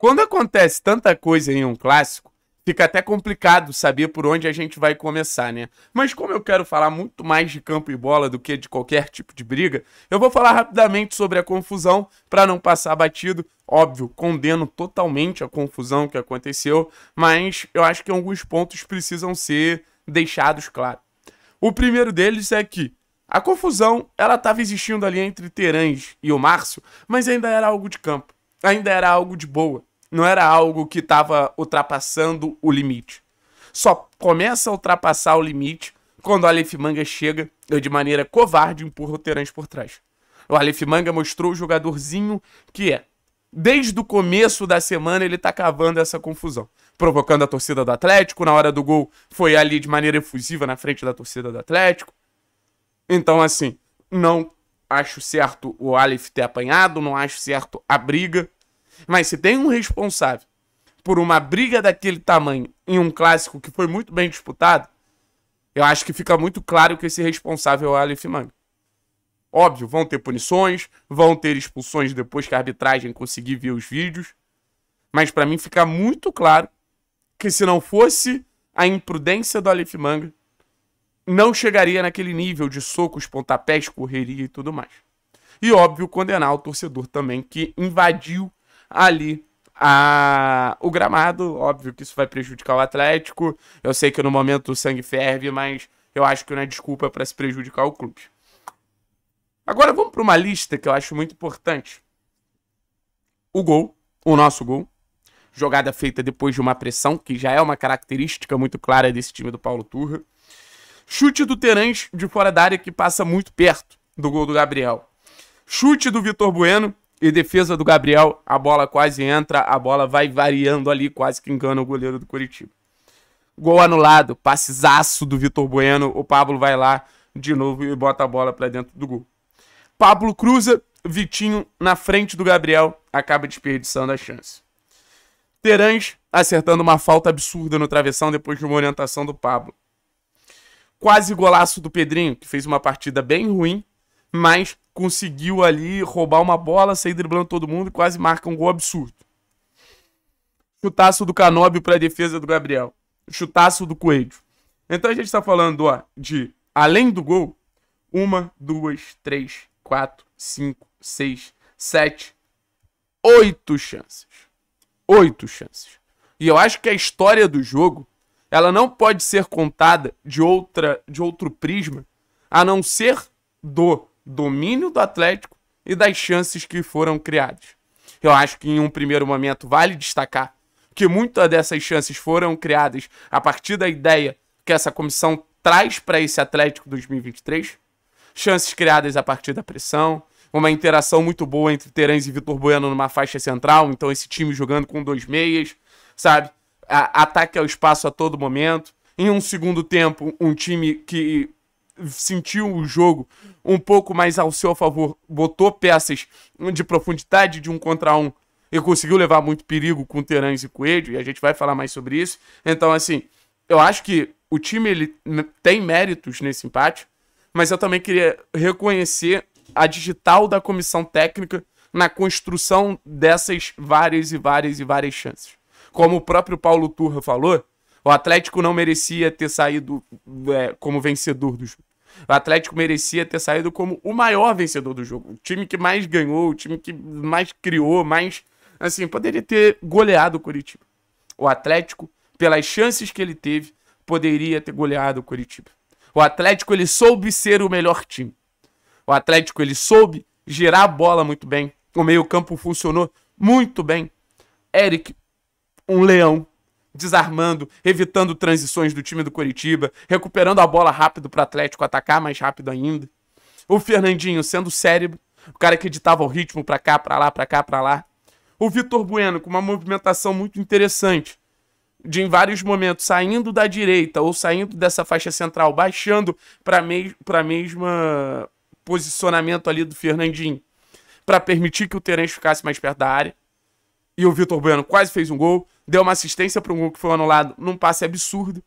Quando acontece tanta coisa em um clássico, fica até complicado saber por onde a gente vai começar, né? Mas como eu quero falar muito mais de campo e bola do que de qualquer tipo de briga, eu vou falar rapidamente sobre a confusão para não passar batido. Óbvio, condeno totalmente a confusão que aconteceu, mas eu acho que alguns pontos precisam ser deixados claros. O primeiro deles é que a confusão ela estava existindo ali entre Terãs e o Márcio, mas ainda era algo de campo, ainda era algo de boa. Não era algo que estava ultrapassando o limite. Só começa a ultrapassar o limite quando o Aleph Manga chega, eu de maneira covarde empurro o Terence por trás. O Aleph Manga mostrou o jogadorzinho que é. Desde o começo da semana ele tá cavando essa confusão, provocando a torcida do Atlético, na hora do gol foi ali de maneira efusiva na frente da torcida do Atlético. Então assim, não acho certo o Aleph ter apanhado, não acho certo a briga. Mas se tem um responsável por uma briga daquele tamanho em um clássico que foi muito bem disputado, eu acho que fica muito claro que esse responsável é o Aleph Manga. Óbvio, vão ter punições, vão ter expulsões depois que a arbitragem conseguir ver os vídeos. Mas para mim fica muito claro que se não fosse a imprudência do Aleph Manga, não chegaria naquele nível de socos, pontapés, correria e tudo mais. E óbvio, condenar o torcedor também que invadiu ali a... o gramado. Óbvio que isso vai prejudicar o Atlético. Eu sei que no momento o sangue ferve, mas eu acho que não é desculpa para se prejudicar o clube. Agora vamos para uma lista que eu acho muito importante. O gol, o nosso gol. Jogada feita depois de uma pressão, que já é uma característica muito clara desse time do Paulo Turra. Chute do Terãs de fora da área que passa muito perto do gol do Gabriel. Chute do Vitor Bueno e defesa do Gabriel, a bola quase entra, a bola vai variando ali, quase que engana o goleiro do Curitiba. Gol anulado, passezaço do Vitor Bueno, o Pablo vai lá de novo e bota a bola para dentro do gol. Pablo cruza, Vitinho na frente do Gabriel, acaba desperdiçando a chance. Terãs acertando uma falta absurda no travessão depois de uma orientação do Pablo. Quase golaço do Pedrinho, que fez uma partida bem ruim, mas conseguiu ali roubar uma bola, sair driblando todo mundo e quase marca um gol absurdo. Chutaço do Canóbio para a defesa do Gabriel. Chutaço do Coelho. Então a gente está falando ó, de, além do gol, uma, duas, três, quatro, cinco, seis, sete, oito chances. Oito chances. E eu acho que a história do jogo, ela não pode ser contada de outra de outro prisma, a não ser do domínio do Atlético e das chances que foram criadas. Eu acho que em um primeiro momento vale destacar que muitas dessas chances foram criadas a partir da ideia que essa comissão traz para esse Atlético 2023. Chances criadas a partir da pressão, uma interação muito boa entre Terãs e Vitor Bueno numa faixa central, então esse time jogando com dois meias, sabe? A ataque ao espaço a todo momento. Em um segundo tempo, um time que sentiu o jogo um pouco mais ao seu favor, botou peças de profundidade de um contra um e conseguiu levar muito perigo com Terãs e Coelho, e a gente vai falar mais sobre isso. Então, assim, eu acho que o time ele tem méritos nesse empate, mas eu também queria reconhecer a digital da comissão técnica na construção dessas várias e várias e várias chances. Como o próprio Paulo Turra falou, o Atlético não merecia ter saído é, como vencedor do jogo. O Atlético merecia ter saído como o maior vencedor do jogo. O time que mais ganhou, o time que mais criou, mais. Assim, poderia ter goleado o Curitiba. O Atlético, pelas chances que ele teve, poderia ter goleado o Curitiba. O Atlético, ele soube ser o melhor time. O Atlético, ele soube girar a bola muito bem. O meio-campo funcionou muito bem. Eric, um leão, desarmando, evitando transições do time do Coritiba, recuperando a bola rápido para o Atlético atacar mais rápido ainda. O Fernandinho sendo o cérebro, o cara que ditava o ritmo para cá, para lá, para cá, para lá. O Vitor Bueno com uma movimentação muito interessante, de em vários momentos saindo da direita ou saindo dessa faixa central, baixando para me para mesma posicionamento ali do Fernandinho, para permitir que o Terence ficasse mais perto da área. E o Vitor Bueno quase fez um gol deu uma assistência para um gol que foi anulado num passe absurdo.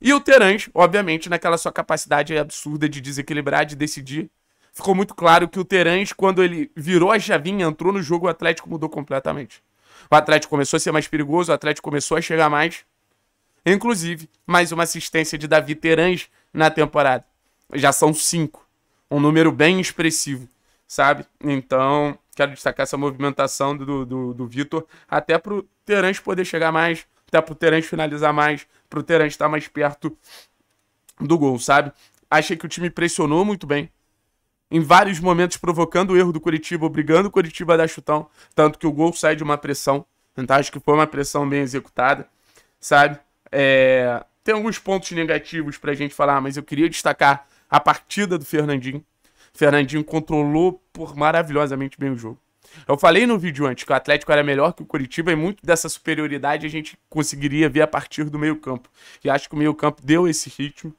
E o Terans, obviamente, naquela sua capacidade absurda de desequilibrar, de decidir, ficou muito claro que o Terans, quando ele virou a chavinha, entrou no jogo, o Atlético mudou completamente. O Atlético começou a ser mais perigoso, o Atlético começou a chegar mais. Inclusive, mais uma assistência de Davi Terans na temporada. Já são cinco. Um número bem expressivo, sabe? Então, quero destacar essa movimentação do, do, do Vitor, até para o Terence poder chegar mais, até para o Terence finalizar mais, para o Terence estar mais perto do gol, sabe? Achei que o time pressionou muito bem, em vários momentos provocando o erro do Curitiba, obrigando o Curitiba a dar chutão, tanto que o gol sai de uma pressão, então acho que foi uma pressão bem executada, sabe? É... Tem alguns pontos negativos para a gente falar, mas eu queria destacar a partida do Fernandinho, Fernandinho controlou por maravilhosamente bem o jogo. Eu falei no vídeo antes que o Atlético era melhor que o Curitiba e muito dessa superioridade a gente conseguiria ver a partir do meio-campo. E acho que o meio-campo deu esse ritmo.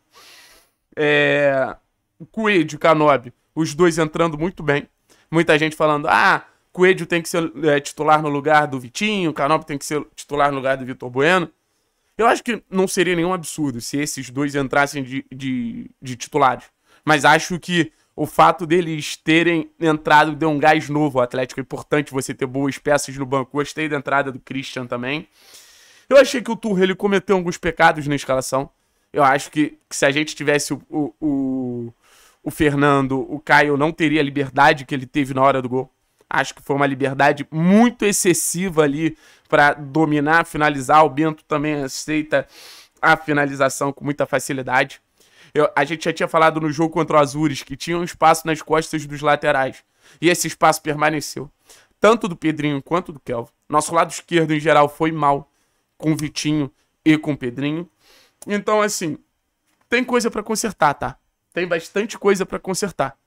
É... Coelho e Canobi, os dois entrando muito bem. Muita gente falando: ah, Coelho tem que ser é, titular no lugar do Vitinho, Canobi tem que ser titular no lugar do Vitor Bueno. Eu acho que não seria nenhum absurdo se esses dois entrassem de, de, de titulares. Mas acho que o fato deles terem entrado deu um gás novo ao Atlético. É importante você ter boas peças no banco. Gostei da entrada do Christian também. Eu achei que o Turro ele cometeu alguns pecados na escalação. Eu acho que, que se a gente tivesse o, o, o, o, Fernando, o Caio não teria a liberdade que ele teve na hora do gol. Acho que foi uma liberdade muito excessiva ali para dominar, finalizar. O Bento também aceita a finalização com muita facilidade. Eu, a gente já tinha falado no jogo contra o Azures que tinha um espaço nas costas dos laterais. E esse espaço permaneceu. Tanto do Pedrinho quanto do Kelvin. Nosso lado esquerdo, em geral, foi mal. Com o Vitinho e com o Pedrinho. Então, assim, tem coisa para consertar, tá? Tem bastante coisa para consertar.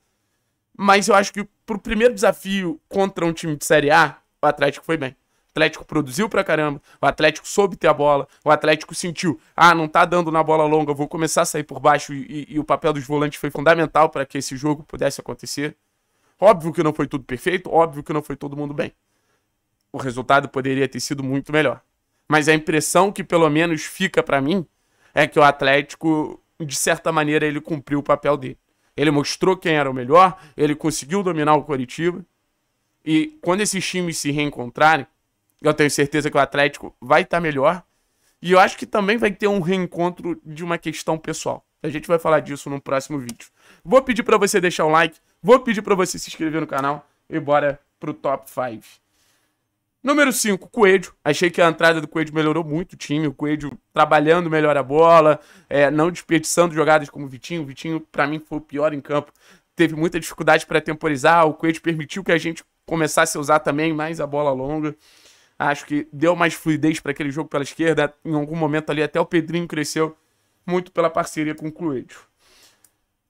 Mas eu acho que pro primeiro desafio contra um time de Série A, o Atlético foi bem. O Atlético produziu pra caramba, o Atlético soube ter a bola, o Atlético sentiu, ah, não tá dando na bola longa, vou começar a sair por baixo e, e, e o papel dos volantes foi fundamental para que esse jogo pudesse acontecer. Óbvio que não foi tudo perfeito, óbvio que não foi todo mundo bem. O resultado poderia ter sido muito melhor. Mas a impressão que pelo menos fica para mim é que o Atlético, de certa maneira, ele cumpriu o papel dele. Ele mostrou quem era o melhor, ele conseguiu dominar o Coritiba. E quando esses times se reencontrarem, eu tenho certeza que o Atlético vai estar tá melhor. E eu acho que também vai ter um reencontro de uma questão pessoal. A gente vai falar disso no próximo vídeo. Vou pedir para você deixar um like, vou pedir para você se inscrever no canal e bora pro top 5. Número 5, Coelho. Achei que a entrada do Coelho melhorou muito o time. O Coelho trabalhando melhor a bola, é, não desperdiçando jogadas como o Vitinho. O Vitinho, para mim, foi o pior em campo. Teve muita dificuldade para temporizar. O Coelho permitiu que a gente começasse a usar também mais a bola longa. Acho que deu mais fluidez para aquele jogo pela esquerda. Em algum momento ali, até o Pedrinho cresceu muito pela parceria com o Cluedo.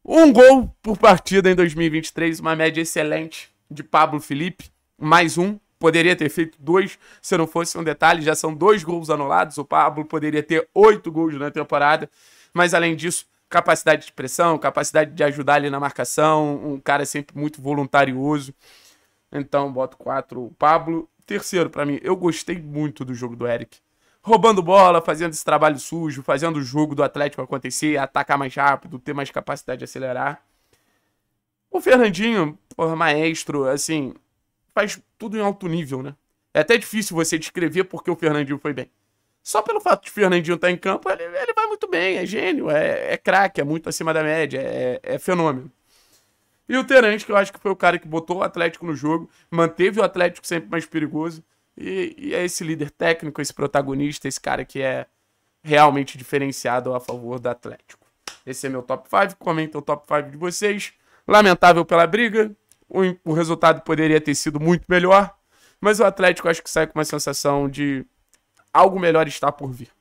Um gol por partida em 2023, uma média excelente de Pablo Felipe. Mais um, poderia ter feito dois se não fosse um detalhe. Já são dois gols anulados. O Pablo poderia ter oito gols na temporada. Mas além disso, capacidade de pressão, capacidade de ajudar ali na marcação. Um cara sempre muito voluntarioso. Então, boto quatro o Pablo Terceiro, para mim, eu gostei muito do jogo do Eric. Roubando bola, fazendo esse trabalho sujo, fazendo o jogo do Atlético acontecer, atacar mais rápido, ter mais capacidade de acelerar. O Fernandinho, porra, maestro, assim, faz tudo em alto nível, né? É até difícil você descrever porque o Fernandinho foi bem. Só pelo fato de o Fernandinho estar tá em campo, ele, ele vai muito bem, é gênio, é, é craque, é muito acima da média, é, é fenômeno. E o Terence que eu acho que foi o cara que botou o Atlético no jogo, manteve o Atlético sempre mais perigoso. E, e é esse líder técnico, esse protagonista, esse cara que é realmente diferenciado a favor do Atlético. Esse é meu top 5. Comenta o top 5 de vocês. Lamentável pela briga. O, o resultado poderia ter sido muito melhor. Mas o Atlético acho que sai com uma sensação de algo melhor está por vir.